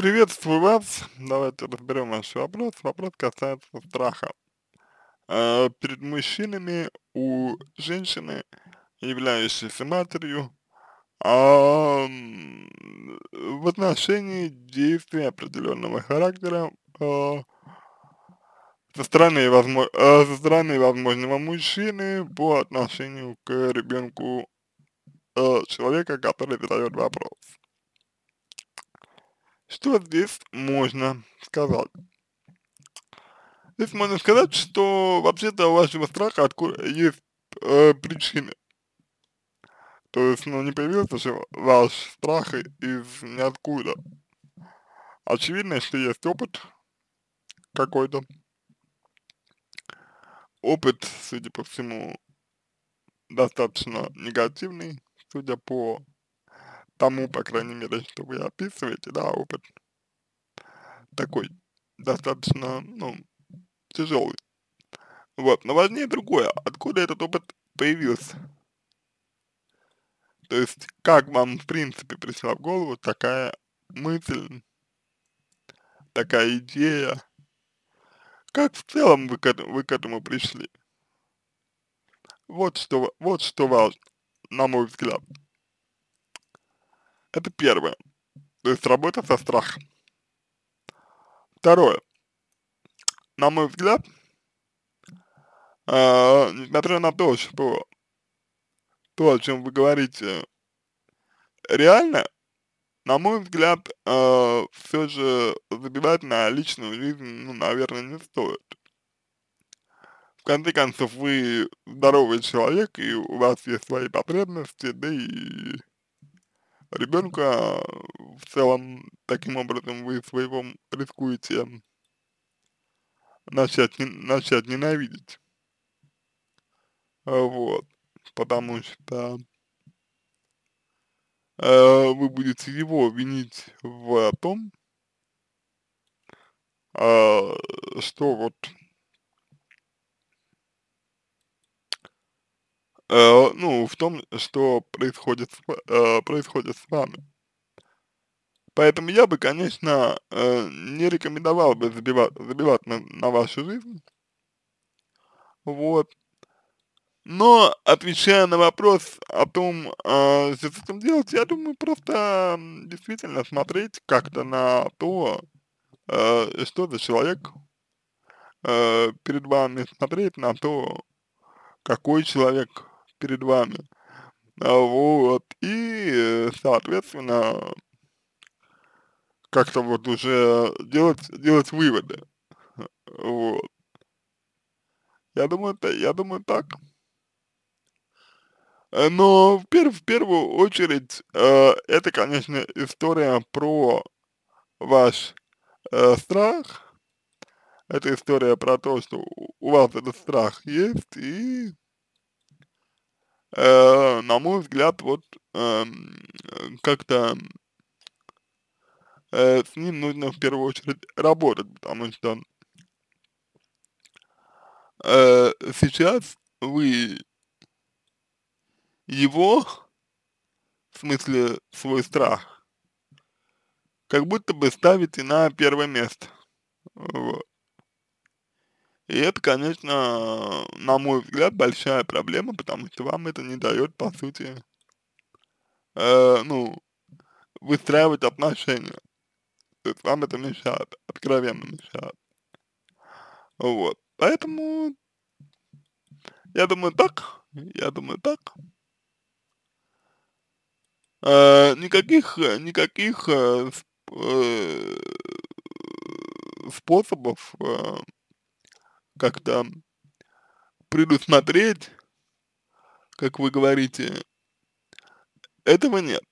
Приветствую вас. Давайте разберем ваш вопрос. Вопрос касается страха. А, перед мужчинами у женщины, являющейся матерью, а, в отношении действия определенного характера а, со стороны, возможно, со стороны возможного мужчины по отношению к ребенку человека, который задает вопрос. Что здесь можно сказать? Здесь можно сказать, что вообще-то у вашего страха откуда есть э, причины. То есть, ну, не появился же ваш страх из ниоткуда. Очевидно, что есть опыт какой-то. Опыт, судя по всему, достаточно негативный, судя по тому, по крайней мере, что вы описываете, да, опыт такой достаточно, ну, тяжелый. Вот, но важнее другое, откуда этот опыт появился. То есть, как вам, в принципе, пришла в голову такая мысль, такая идея, как в целом вы к, этому, вы к этому пришли. Вот что, вот что важно, на мой взгляд. Это первое. То есть работа со страхом. Второе. На мой взгляд, э, несмотря на то, что то, о чем вы говорите, реально, на мой взгляд, э, все же забивать на личную жизнь, ну, наверное, не стоит. В конце концов, вы здоровый человек, и у вас есть свои потребности, да и ребенка, э, в целом, таким образом вы своего рискуете начать, начать ненавидеть. Э, вот. Потому что э, вы будете его винить в том, э, что вот э, ну, в том, что происходит, э, происходит с вами. Поэтому я бы, конечно, э, не рекомендовал бы забивать, забивать на, на вашу жизнь. Вот. Но, отвечая на вопрос о том, э, что с этим делать, я думаю, просто действительно смотреть как-то на то, э, что за человек э, перед вами, смотреть на то, какой человек, перед вами. А вот, и, э, соответственно, как-то вот уже делать, делать выводы. Вот. Я думаю, я думаю так. Э, но в, пер в первую очередь э, это, конечно, история про ваш э, страх. Это история про то, что у вас этот страх есть, и э, на мой взгляд, вот эм, э, как-то э, с ним нужно в первую очередь работать, потому что э, сейчас вы его, в смысле свой страх, как будто бы ставите на первое место. Вот. И это, конечно, на мой взгляд, большая проблема, потому что вам это не дает, по сути, э, ну, выстраивать отношения. То есть вам это мешает, откровенно мешает. Вот. Поэтому я думаю так, я думаю так. Э, никаких, никаких э, э способов э, как-то предусмотреть, как вы говорите, этого нет.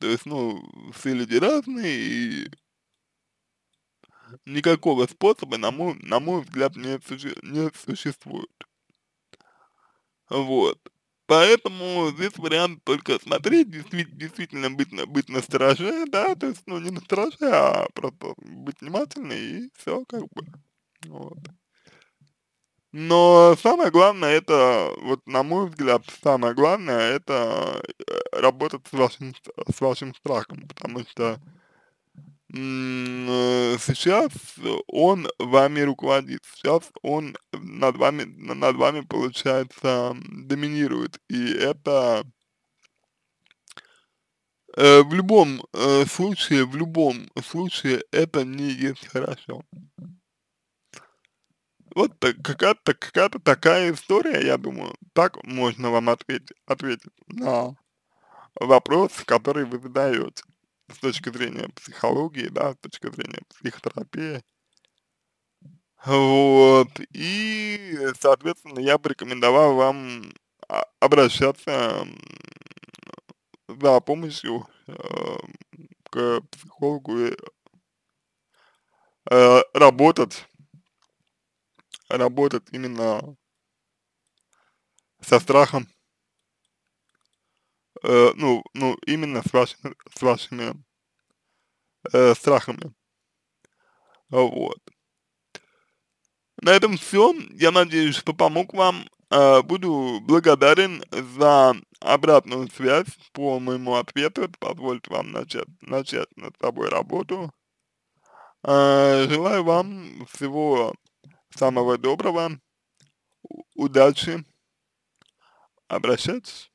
То есть, ну, все люди разные, и никакого способа, на мой, на мой взгляд, не, суще, не существует. Вот. Поэтому здесь вариант только смотреть, действительно, действительно быть, на, быть на стороже, да, то есть, ну, не на стороже, а просто быть внимательным и все, как бы, вот. Но самое главное это, вот на мой взгляд, самое главное это э, работать с вашим, с вашим страхом, потому что э, сейчас он вами руководит, сейчас он над вами, над вами, получается, доминирует, и это э, в любом случае, в любом случае это не есть хорошо. Вот какая-то какая такая история, я думаю, так можно вам ответить, ответить на вопрос, который вы задаете с точки зрения психологии, да, с точки зрения психотерапии. Вот, и, соответственно, я бы рекомендовал вам а, обращаться за помощью э, к психологу и э, работать работать именно со страхом, э, ну, ну, именно с вашими, с вашими э, страхами. Вот. На этом все. Я надеюсь, что помог вам. Э, буду благодарен за обратную связь по моему ответу. Это позволит вам начать, начать над собой работу. Э, желаю вам всего Самого доброго. Удачи. Обращайтесь.